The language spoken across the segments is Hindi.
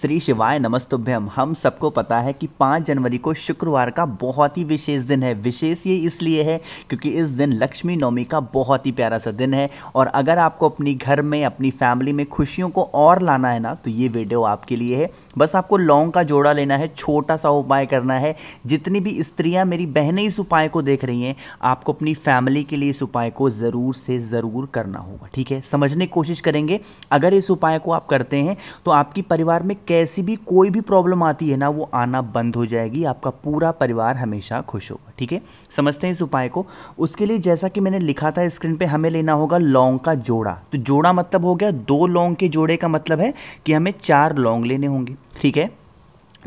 श्री शिवाय नमस्तुभ्यम हम सबको पता है कि 5 जनवरी को शुक्रवार का बहुत ही विशेष दिन है विशेष ये इसलिए है क्योंकि इस दिन लक्ष्मी नवमी का बहुत ही प्यारा सा दिन है और अगर आपको अपनी घर में अपनी फैमिली में खुशियों को और लाना है ना तो ये वीडियो आपके लिए है बस आपको लौंग का जोड़ा लेना है छोटा सा उपाय करना है जितनी भी स्त्रियाँ मेरी बहनें इस उपाय को देख रही हैं आपको अपनी फैमिली के लिए इस उपाय को ज़रूर से ज़रूर करना होगा ठीक है समझने की कोशिश करेंगे अगर इस उपाय को आप करते हैं तो आपकी परिवार में कैसी भी कोई भी प्रॉब्लम आती है ना वो आना बंद हो जाएगी आपका पूरा परिवार हमेशा खुश होगा ठीक है समझते हैं इस उपाय को उसके लिए जैसा कि मैंने लिखा था स्क्रीन पे हमें लेना होगा लौंग का जोड़ा तो जोड़ा मतलब हो गया दो लौंग के जोड़े का मतलब है कि हमें चार लौंग लेने होंगे ठीक है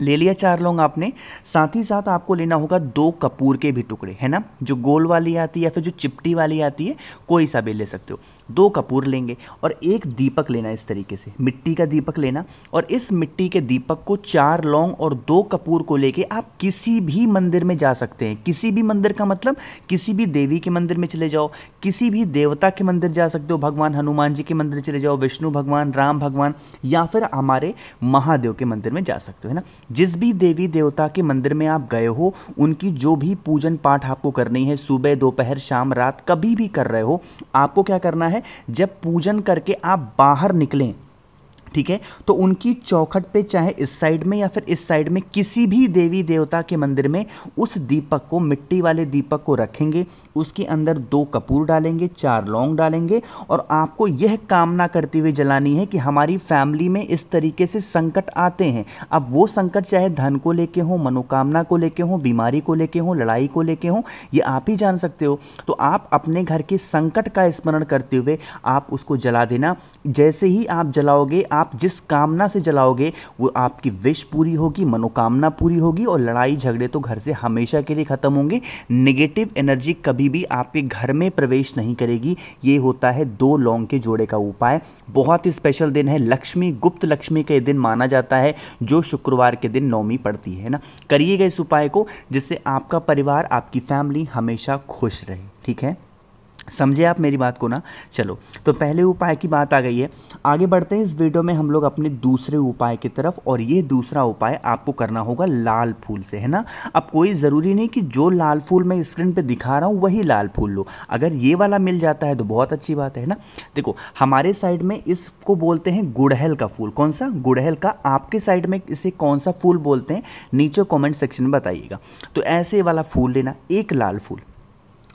ले लिया चार लौंग आपने साथ ही साथ आपको लेना होगा दो कपूर के भी टुकड़े है ना जो गोल वाली आती है या फिर जो चिपटी वाली आती है कोई सा भी ले सकते हो दो कपूर लेंगे और एक दीपक लेना इस तरीके से मिट्टी का दीपक लेना और इस मिट्टी के दीपक को चार लौंग और दो कपूर को लेके आप किसी भी मंदिर में जा सकते हैं किसी भी मंदिर का मतलब किसी भी देवी के मंदिर में चले जाओ किसी भी देवता के मंदिर जा सकते हो भगवान हनुमान जी के मंदिर चले जाओ विष्णु भगवान राम भगवान या फिर हमारे महादेव के मंदिर में जा सकते हो है ना जिस भी देवी देवता के मंदिर में आप गए हो उनकी जो भी पूजन पाठ आपको करनी है सुबह दोपहर शाम रात कभी भी कर रहे हो आपको क्या करना है जब पूजन करके आप बाहर निकलें ठीक है तो उनकी चौखट पे चाहे इस साइड में या फिर इस साइड में किसी भी देवी देवता के मंदिर में उस दीपक को मिट्टी वाले दीपक को रखेंगे उसके अंदर दो कपूर डालेंगे चार लौंग डालेंगे और आपको यह कामना करते हुए जलानी है कि हमारी फैमिली में इस तरीके से संकट आते हैं अब वो संकट चाहे धन को लेके हों मनोकामना को लेके हों बीमारी को लेके हों लड़ाई को लेके हों ये आप ही जान सकते हो तो आप अपने घर के संकट का स्मरण करते हुए आप उसको जला देना जैसे ही आप जलाओगे आप आप जिस कामना से जलाओगे वो आपकी विश पूरी होगी मनोकामना पूरी होगी और लड़ाई झगड़े तो घर से हमेशा के लिए ख़त्म होंगे नेगेटिव एनर्जी कभी भी आपके घर में प्रवेश नहीं करेगी ये होता है दो लौंग के जोड़े का उपाय बहुत ही स्पेशल दिन है लक्ष्मी गुप्त लक्ष्मी का दिन माना जाता है जो शुक्रवार के दिन नौमी पड़ती है ना करिएगा इस उपाय को जिससे आपका परिवार आपकी फैमिली हमेशा खुश रहे ठीक है समझे आप मेरी बात को ना चलो तो पहले उपाय की बात आ गई है आगे बढ़ते हैं इस वीडियो में हम लोग अपने दूसरे उपाय की तरफ और ये दूसरा उपाय आपको करना होगा लाल फूल से है ना अब कोई ज़रूरी नहीं कि जो लाल फूल मैं स्क्रीन पे दिखा रहा हूँ वही लाल फूल लो अगर ये वाला मिल जाता है तो बहुत अच्छी बात है ना देखो हमारे साइड में इसको बोलते हैं गुड़हल का फूल कौन सा गुड़हल का आपके साइड में इसे कौन सा फूल बोलते हैं नीचे कॉमेंट सेक्शन में बताइएगा तो ऐसे वाला फूल लेना एक लाल फूल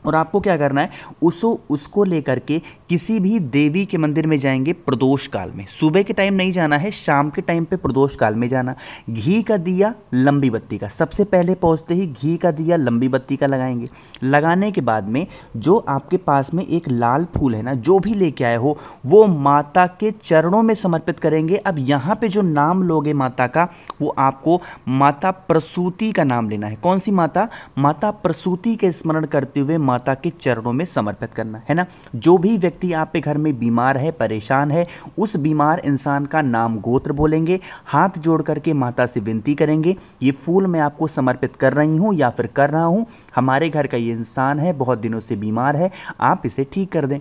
और आपको क्या करना है उसो उसको लेकर के किसी भी देवी के मंदिर में जाएंगे प्रदोष काल में सुबह के टाइम नहीं जाना है शाम के टाइम पे प्रदोष काल में जाना घी का दिया लंबी बत्ती का सबसे पहले पहुंचते ही घी का दिया लंबी बत्ती का लगाएंगे लगाने के बाद में जो आपके पास में एक लाल फूल है ना जो भी लेके आए हो वो माता के चरणों में समर्पित करेंगे अब यहाँ पर जो नाम लोगे माता का वो आपको माता प्रसूति का नाम लेना है कौन सी माता माता प्रसूति के स्मरण करते हुए माता के चरणों में समर्पित करना है ना जो भी व्यक्ति आपके घर में बीमार है परेशान है उस बीमार इंसान का नाम गोत्र बोलेंगे हाथ जोड़ करके माता से विनती करेंगे ये फूल मैं आपको समर्पित कर रही हूँ या फिर कर रहा हूँ हमारे घर का ये इंसान है बहुत दिनों से बीमार है आप इसे ठीक कर दें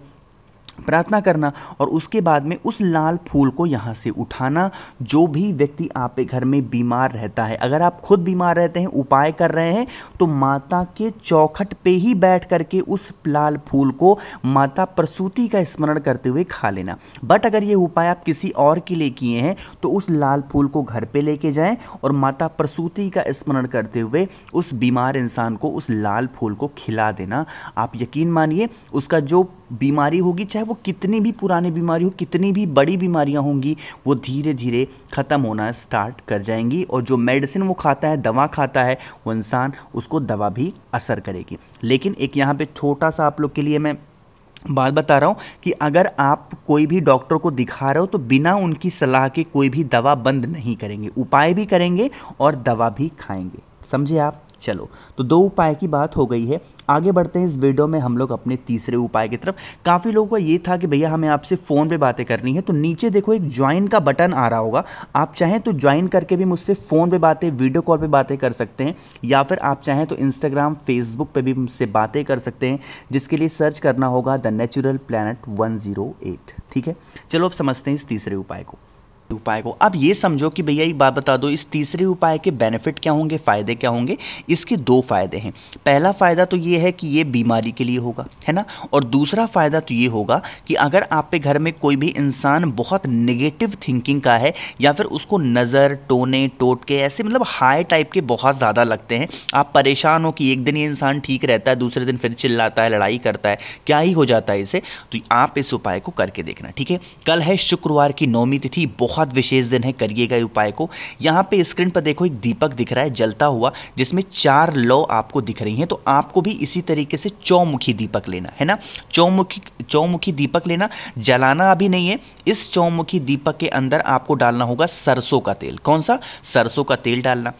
प्रार्थना करना और उसके बाद में उस लाल फूल को यहाँ से उठाना जो भी व्यक्ति आपके घर में बीमार रहता है अगर आप खुद बीमार रहते हैं उपाय कर रहे हैं तो माता के चौखट पे ही बैठ करके उस लाल फूल को माता प्रसूति का स्मरण करते हुए खा लेना बट अगर ये उपाय आप किसी और के लिए किए हैं तो उस लाल फूल को घर पर लेके जाएँ और माता प्रसूति का स्मरण करते हुए उस बीमार इंसान को उस लाल फूल को खिला देना आप यकीन मानिए उसका जो बीमारी होगी चाहे चाहे वो कितनी भी पुरानी बीमारी हो कितनी भी बड़ी बीमारियाँ होंगी वो धीरे धीरे ख़त्म होना स्टार्ट कर जाएंगी और जो मेडिसिन वो खाता है दवा खाता है वो इंसान उसको दवा भी असर करेगी लेकिन एक यहाँ पर छोटा सा आप लोग के लिए मैं बात बता रहा हूँ कि अगर आप कोई भी डॉक्टर को दिखा रहे हो तो बिना उनकी सलाह के कोई भी दवा बंद नहीं करेंगे उपाय भी करेंगे और दवा भी खाएंगे समझे आप चलो तो दो उपाय की बात हो गई है आगे बढ़ते हैं इस वीडियो में हम लोग अपने तीसरे उपाय की तरफ काफ़ी लोगों का ये था कि भैया हमें आपसे फ़ोन पे बातें करनी है तो नीचे देखो एक ज्वाइन का बटन आ रहा होगा आप चाहें तो ज्वाइन करके भी मुझसे फ़ोन पे बातें वीडियो कॉल पे बातें कर सकते हैं या फिर आप चाहें तो इंस्टाग्राम फेसबुक पर भी मुझसे बातें कर सकते हैं जिसके लिए सर्च करना होगा द नेचुरल प्लानट वन ठीक है चलो अब समझते हैं इस तीसरे उपाय को उपाय को अब ये समझो कि भैया एक बात बता दो इस तीसरे उपाय के बेनिफिट क्या होंगे फ़ायदे क्या होंगे इसके दो फ़ायदे हैं पहला फ़ायदा तो ये है कि ये बीमारी के लिए होगा है ना और दूसरा फ़ायदा तो ये होगा कि अगर आपके घर में कोई भी इंसान बहुत निगेटिव थिंकिंग का है या फिर उसको नज़र टोने टोटके ऐसे मतलब हाई टाइप के बहुत ज़्यादा लगते हैं आप परेशान हो कि एक दिन ये इंसान ठीक रहता है दूसरे दिन फिर चिल्लाता है लड़ाई करता है क्या ही हो जाता है इसे तो आप इस उपाय को करके देखना ठीक है कल है शुक्रवार की नौमी तिथि बहुत बहुत विशेष दिन है करिएगा उपाय को यहाँ पे स्क्रीन पर देखो एक दीपक दिख रहा है जलता हुआ जिसमें चार लौ आपको दिख रही हैं तो आपको भी इसी तरीके से चौमुखी दीपक लेना है ना चौमुखी चौमुखी दीपक लेना जलाना अभी नहीं है इस चौमुखी दीपक के अंदर आपको डालना होगा सरसों का तेल कौन सा सरसों का तेल डालना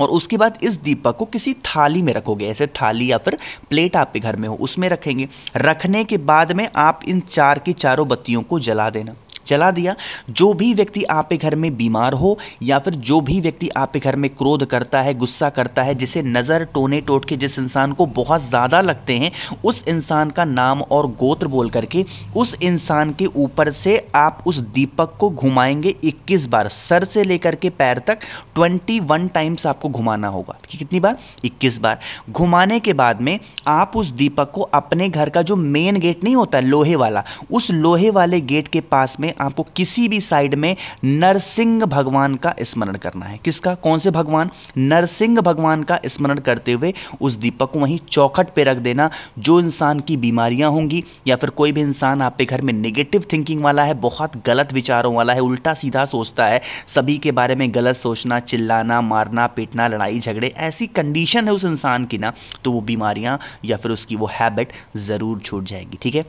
और उसके बाद इस दीपक को किसी थाली में रखोगे ऐसे थाली या फिर प्लेट आपके घर में हो उसमें रखेंगे रखने के बाद में आप इन चार की चारों बत्तियों को जला देना चला दिया जो भी व्यक्ति आपके घर में बीमार हो या फिर जो भी व्यक्ति आपके घर में क्रोध करता है गुस्सा करता है जिसे नज़र टोने टोट के जिस इंसान को बहुत ज़्यादा लगते हैं उस इंसान का नाम और गोत्र बोल करके उस इंसान के ऊपर से आप उस दीपक को घुमाएंगे 21 बार सर से लेकर के पैर तक 21 टाइम्स आपको घुमाना होगा कि कितनी बार 21 बार घुमाने के बाद में आप उस दीपक को अपने घर का जो मेन गेट नहीं होता लोहे वाला उस लोहे वाले गेट के पास में में आपको किसी भी साइड में नरसिंह भगवान का स्मरण करना है किसका कौन से भगवान नरसिंह भगवान का स्मरण करते हुए उस दीपक को वहीं चौखट पे रख देना जो इंसान की बीमारियां होंगी या फिर कोई भी इंसान आपके घर में नेगेटिव थिंकिंग वाला है बहुत गलत विचारों वाला है उल्टा सीधा सोचता है सभी के बारे में गलत सोचना चिल्लाना मारना पीटना लड़ाई झगड़े ऐसी कंडीशन है उस इंसान की ना तो वो बीमारियां या फिर उसकी वो हैबिट ज़रूर छूट जाएगी ठीक है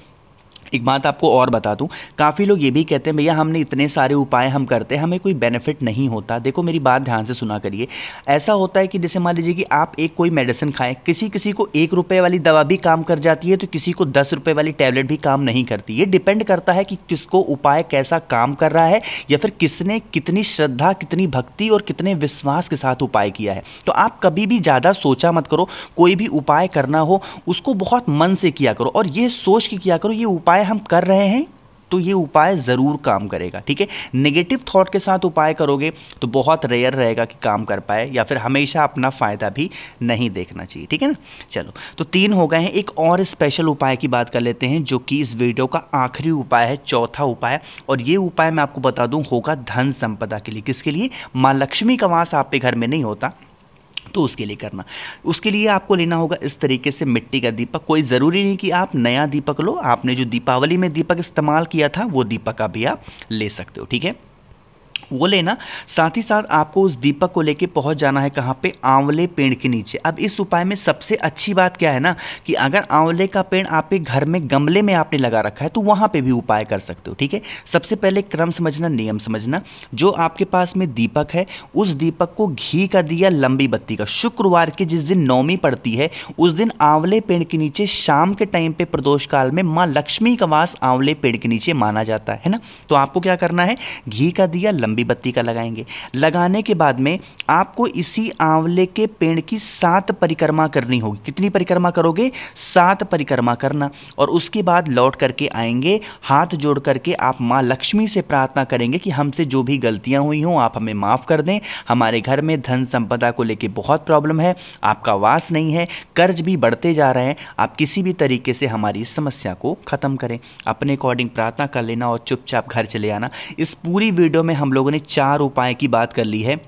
एक बात आपको और बता दूं काफ़ी लोग ये भी कहते हैं भैया हमने इतने सारे उपाय हम करते हैं हमें कोई बेनिफिट नहीं होता देखो मेरी बात ध्यान से सुना करिए ऐसा होता है कि जैसे मान लीजिए कि आप एक कोई मेडिसिन खाएं किसी किसी को एक रुपये वाली दवा भी काम कर जाती है तो किसी को दस रुपये वाली टैबलेट भी काम नहीं करती ये डिपेंड करता है कि किसको उपाय कैसा काम कर रहा है या फिर किसने कितनी श्रद्धा कितनी भक्ति और कितने विश्वास के साथ उपाय किया है तो आप कभी भी ज़्यादा सोचा मत करो कोई भी उपाय करना हो उसको बहुत मन से किया करो और ये सोच के किया करो ये उपाय उपाय हम कर रहे हैं तो ये उपाय ज़रूर काम करेगा ठीक है नेगेटिव थॉट के साथ उपाय करोगे तो बहुत रेयर रहेगा कि काम कर पाए या फिर हमेशा अपना फ़ायदा भी नहीं देखना चाहिए ठीक है ना चलो तो तीन हो गए हैं एक और स्पेशल उपाय की बात कर लेते हैं जो कि इस वीडियो का आखिरी उपाय है चौथा उपाय और ये उपाय मैं आपको बता दूँ होगा धन संपदा के लिए किसके लिए माँ लक्ष्मी का वास आपके घर में नहीं होता तो उसके लिए करना उसके लिए आपको लेना होगा इस तरीके से मिट्टी का दीपक कोई ज़रूरी नहीं कि आप नया दीपक लो आपने जो दीपावली में दीपक इस्तेमाल किया था वो दीपक अभी आप ले सकते हो ठीक है वो लेना साथ ही साथ आपको उस दीपक को लेके पहुंच जाना है कहाँ पे आंवले पेड़ के नीचे अब इस उपाय में सबसे अच्छी बात क्या है ना कि अगर आंवले का पेड़ आपके घर में गमले में आपने लगा रखा है तो वहाँ पे भी उपाय कर सकते हो ठीक है सबसे पहले क्रम समझना नियम समझना जो आपके पास में दीपक है उस दीपक को घी का दिया लंबी बत्ती का शुक्रवार के जिस दिन नौमी पड़ती है उस दिन आंवले पेड़ के नीचे शाम के टाइम पे प्रदोष काल में माँ लक्ष्मी का वास आंवले पेड़ के नीचे माना जाता है ना तो आपको क्या करना है घी का दिया लंबी लंबी बत्ती का लगाएंगे लगाने के बाद में आपको इसी आंवले के पेड़ की सात परिक्रमा करनी होगी कितनी परिक्रमा करोगे सात परिक्रमा करना और उसके बाद लौट करके आएंगे हाथ जोड़ करके आप माँ लक्ष्मी से प्रार्थना करेंगे कि हमसे जो भी गलतियाँ हुई हों आप हमें माफ़ कर दें हमारे घर में धन संपदा को लेकर बहुत प्रॉब्लम है आपका वास नहीं है कर्ज भी बढ़ते जा रहे हैं आप किसी भी तरीके से हमारी इस समस्या को ख़त्म करें अपने अकॉर्डिंग प्रार्थना कर लेना और चुपचाप घर चले आना इस पूरी वीडियो में हम लोग लोगों ने चार उपाय की बात कर ली है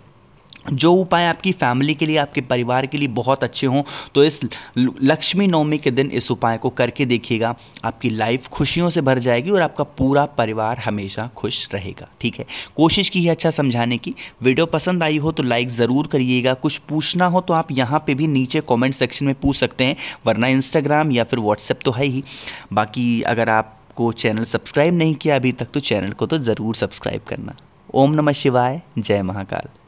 जो उपाय आपकी फैमिली के लिए आपके परिवार के लिए बहुत अच्छे हों तो इस लक्ष्मी नवमी के दिन इस उपाय को करके देखिएगा आपकी लाइफ खुशियों से भर जाएगी और आपका पूरा परिवार हमेशा खुश रहेगा ठीक है कोशिश की है अच्छा समझाने की वीडियो पसंद आई हो तो लाइक ज़रूर करिएगा कुछ पूछना हो तो आप यहाँ पर भी नीचे कॉमेंट सेक्शन में पूछ सकते हैं वरना इंस्टाग्राम या फिर व्हाट्सएप तो है ही बाकी अगर आपको चैनल सब्सक्राइब नहीं किया अभी तक तो चैनल को तो ज़रूर सब्सक्राइब करना ओम नमः शिवाय जय महाकाल